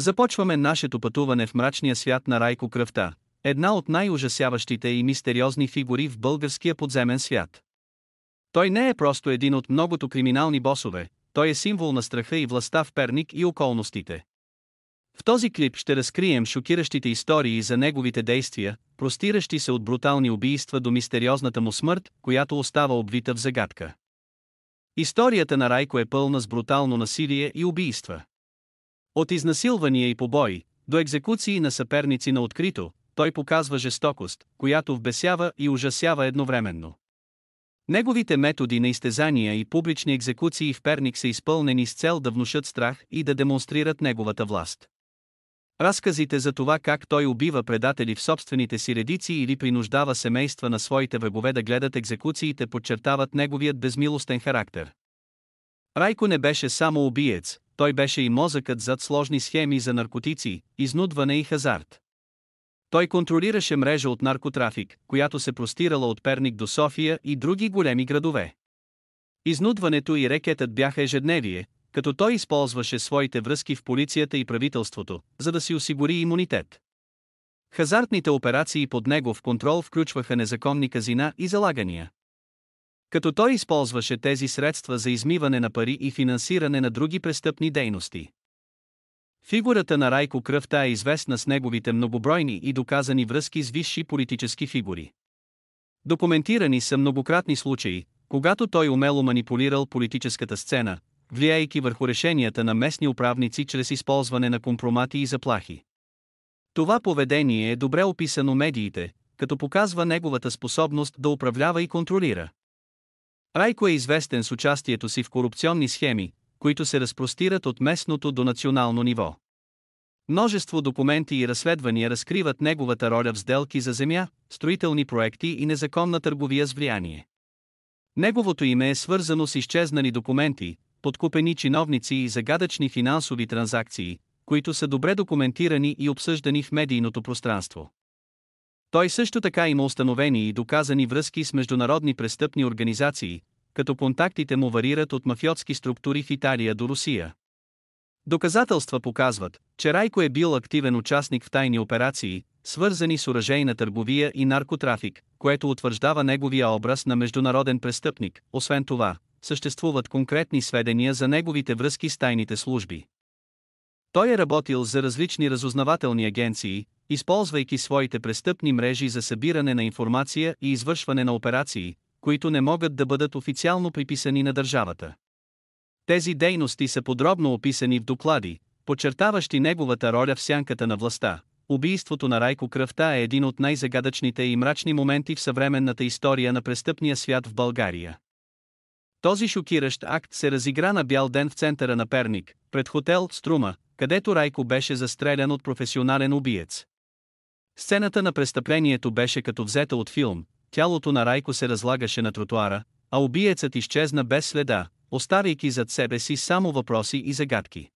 Започваме нашето пътуване в мрачния свят на Райко Кръвта, една от най-ужасяващите и мистериозни фигури в българския подземен свят. Той не е просто един от многото криминални босове, той е символ на страха и властта в Перник и околностите. В този клип ще разкрием шокиращите истории за неговите действия, простиращи се от брутални убийства до мистериозната му смърт, която остава обвита в загадка. Историята на Райко е пълна с брутално насилие и убийства. От изнасилвания и побои, до екзекуции на съперници на открито, той показва жестокост, която вбесява и ужасява едновременно. Неговите методи на изтезания и публични екзекуции в Перник са изпълнени с цел да внушат страх и да демонстрират неговата власт. Разказите за това как той убива предатели в собствените си редици или принуждава семейства на своите врагове да гледат екзекуциите подчертават неговият безмилостен характер. Райко не беше само убиец, той беше и мозъкът зад сложни схеми за наркотици, изнудване и хазарт. Той контролираше мрежа от наркотрафик, която се простирала от Перник до София и други големи градове. Изнудването и рекетът бяха ежедневие, като той използваше своите връзки в полицията и правителството, за да си осигури имунитет. Хазартните операции под негов контрол включваха незаконни казина и залагания. Като той използваше тези средства за измиване на пари и финансиране на други престъпни дейности. Фигурата на Райко Кръвта е известна с неговите многобройни и доказани връзки с висши политически фигури. Документирани са многократни случаи, когато той умело манипулирал политическата сцена, влияйки върху решенията на местни управници чрез използване на компромати и заплахи. Това поведение е добре описано медиите, като показва неговата способност да управлява и контролира. Райко е известен с участието си в корупционни схеми, които се разпростират от местното до национално ниво. Множество документи и разследвания разкриват неговата роля в сделки за земя, строителни проекти и незаконна търговия с влияние. Неговото име е свързано с изчезнани документи, подкупени чиновници и загадъчни финансови транзакции, които са добре документирани и обсъждани в медийното пространство. Той също така има установени и доказани връзки с международни престъпни организации, като контактите му варират от мафиотски структури в Италия до Русия. Доказателства показват, че Райко е бил активен участник в тайни операции, свързани с оръжейна търговия и наркотрафик, което утвърждава неговия образ на международен престъпник. Освен това, съществуват конкретни сведения за неговите връзки с тайните служби. Той е работил за различни разузнавателни агенции, използвайки своите престъпни мрежи за събиране на информация и извършване на операции, които не могат да бъдат официално приписани на държавата. Тези дейности са подробно описани в доклади, подчертаващи неговата роля в сянката на властта. Убийството на Райко Кръвта е един от най-загадъчните и мрачни моменти в съвременната история на престъпния свят в България. Този шокиращ акт се разигра на бял ден в центъра на Перник, пред хотел Струма, където Райко беше застрелян от професионален убиец. Сцената на престъплението беше като взета от филм, тялото на Райко се разлагаше на тротуара, а убиецът изчезна без следа, оставяйки зад себе си само въпроси и загадки.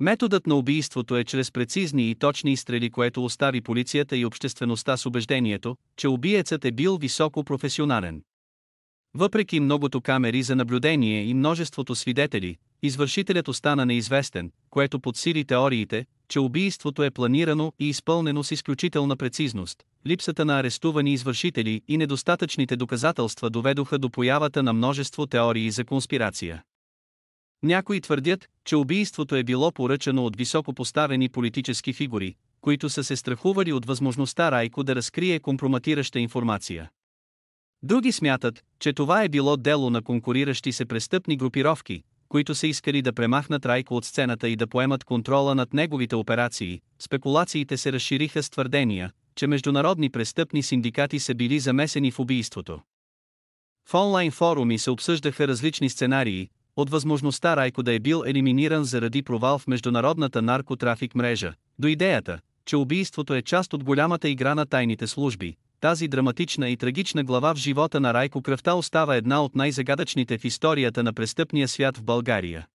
Методът на убийството е чрез прецизни и точни изстрели, което остави полицията и обществеността с убеждението, че убиецът е бил високо професионален. Въпреки многото камери за наблюдение и множеството свидетели, извършителят остана неизвестен, което подсили теориите, че убийството е планирано и изпълнено с изключителна прецизност. Липсата на арестувани извършители и недостатъчните доказателства доведоха до появата на множество теории за конспирация. Някои твърдят, че убийството е било поръчано от високопоставени политически фигури, които са се страхували от възможността Райко да разкрие компроматираща информация. Други смятат, че това е било дело на конкуриращи се престъпни групировки, които са искали да премахнат Райко от сцената и да поемат контрола над неговите операции, спекулациите се разшириха с твърдения, че международни престъпни синдикати са били замесени в убийството. В онлайн форуми се обсъждаха различни сценарии, от възможността Райко да е бил елиминиран заради провал в международната наркотрафик мрежа, до идеята, че убийството е част от голямата игра на тайните служби, тази драматична и трагична глава в живота на Райко кръвта остава една от най-загадъчните в историята на престъпния свят в България.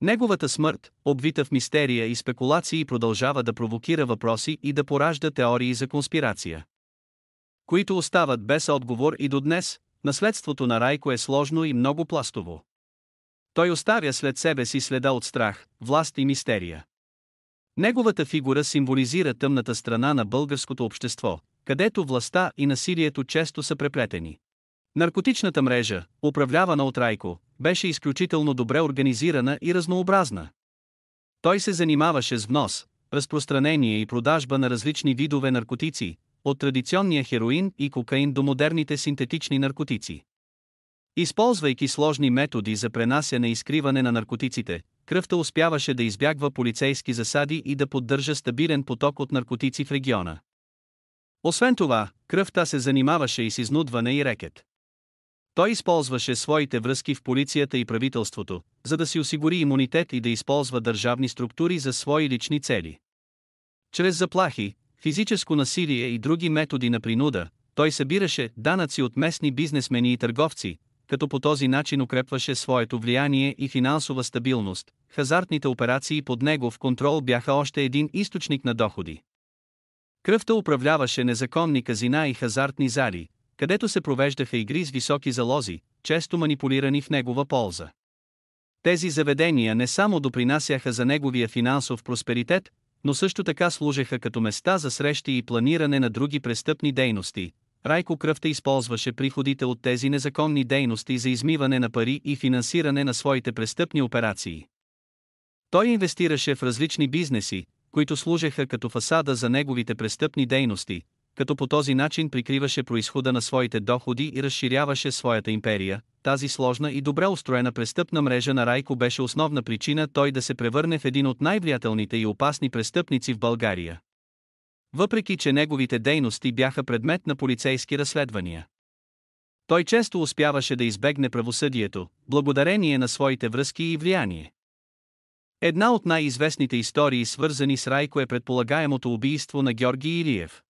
Неговата смърт, обвита в мистерия и спекулации, продължава да провокира въпроси и да поражда теории за конспирация, които остават без отговор и до днес. Наследството на Райко е сложно и много пластово. Той оставя след себе си следа от страх, власт и мистерия. Неговата фигура символизира тъмната страна на българското общество, където властта и насилието често са преплетени. Наркотичната мрежа, управлявана от Райко, беше изключително добре организирана и разнообразна. Той се занимаваше с внос, разпространение и продажба на различни видове наркотици, от традиционния хероин и кокаин до модерните синтетични наркотици. Използвайки сложни методи за пренасяне и скриване на наркотиците, кръвта успяваше да избягва полицейски засади и да поддържа стабилен поток от наркотици в региона. Освен това, кръвта се занимаваше и с изнудване и рекет. Той използваше своите връзки в полицията и правителството, за да си осигури имунитет и да използва държавни структури за свои лични цели. Чрез заплахи, физическо насилие и други методи на принуда, той събираше данъци от местни бизнесмени и търговци, като по този начин укрепваше своето влияние и финансова стабилност. Хазартните операции под негов контрол бяха още един източник на доходи. Кръвта управляваше незаконни казина и хазартни зали, където се провеждаха игри с високи залози, често манипулирани в негова полза. Тези заведения не само допринасяха за неговия финансов просперитет, но също така служеха като места за срещи и планиране на други престъпни дейности. Райко Кръвта използваше приходите от тези незаконни дейности за измиване на пари и финансиране на своите престъпни операции. Той инвестираше в различни бизнеси, които служеха като фасада за неговите престъпни дейности, като по този начин прикриваше происхода на своите доходи и разширяваше своята империя, тази сложна и добре устроена престъпна мрежа на Райко беше основна причина той да се превърне в един от най-влиятелните и опасни престъпници в България. Въпреки, че неговите дейности бяха предмет на полицейски разследвания. Той често успяваше да избегне правосъдието, благодарение на своите връзки и влияние. Една от най-известните истории свързани с Райко е предполагаемото убийство на Георги Илиев.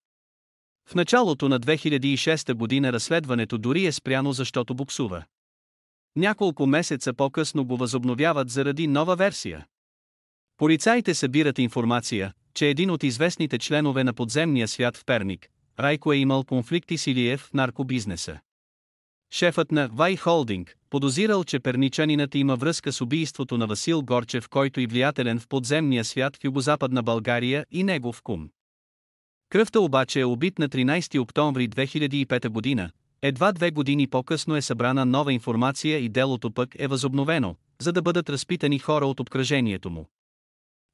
В началото на 2006 година разследването дори е спряно защото буксува. Няколко месеца по-късно го възобновяват заради нова версия. Полицаите събират информация, че един от известните членове на подземния свят в Перник, Райко е имал конфликти с Илиев в наркобизнеса. Шефът на Вай Холдинг, подозирал, че перничанинът има връзка с убийството на Васил Горчев, който и влиятелен в подземния свят в югозападна България и негов кум. Кръвта обаче е убит на 13 октомври 2005 година, едва две години по-късно е събрана нова информация и делото пък е възобновено, за да бъдат разпитани хора от обкръжението му.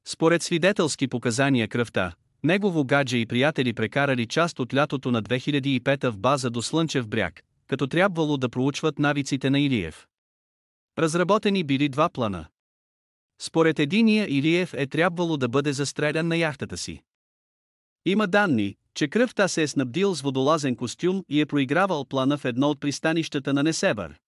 Според свидетелски показания кръвта, негово гадже и приятели прекарали част от лятото на 2005 в база до Слънчев бряг, като трябвало да проучват навиците на Илиев. Разработени били два плана. Според единия Илиев е трябвало да бъде застрелян на яхтата си. Има данни, че кръвта се е снабдил с водолазен костюм и е проигравал плана в едно от пристанищата на Несебър.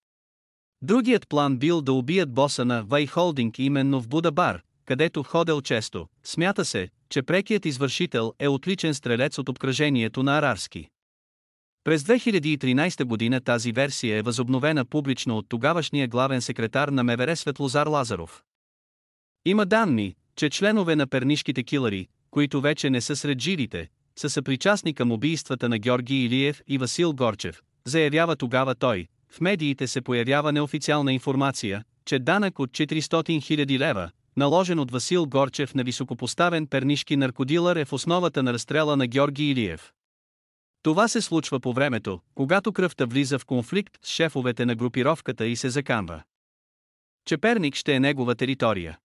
Другият план бил да убият боса на Вайхолдинг именно в Будабар, където ходел често. Смята се, че прекият извършител е отличен стрелец от обкръжението на Арарски. През 2013 година тази версия е възобновена публично от тогавашния главен секретар на МВР Светлозар Лазаров. Има данни, че членове на пернишките килари, които вече не са сред жирите, са съпричастни към убийствата на Георги Илиев и Васил Горчев, заявява тогава той. В медиите се появява неофициална информация, че данък от 400 000 лева, наложен от Васил Горчев на високопоставен пернишки наркодилър е в основата на разстрела на Георги Илиев. Това се случва по времето, когато кръвта влиза в конфликт с шефовете на групировката и се закамва. Чеперник ще е негова територия.